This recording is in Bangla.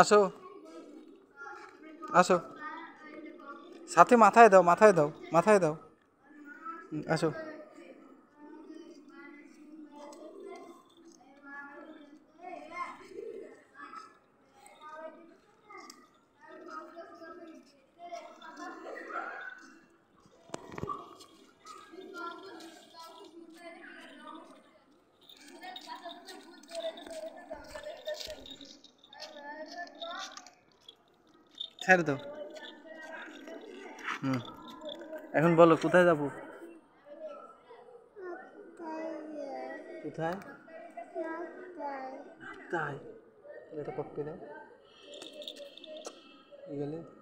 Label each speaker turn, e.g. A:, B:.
A: আসো আসো সাথে মাথায় দাও মাথায় দাও মাথায় দাও আসো
B: ছেড়ে দাও হুম এখন বলো কোথায় যাব কোথায় তাই এটা করতে দাও গেলে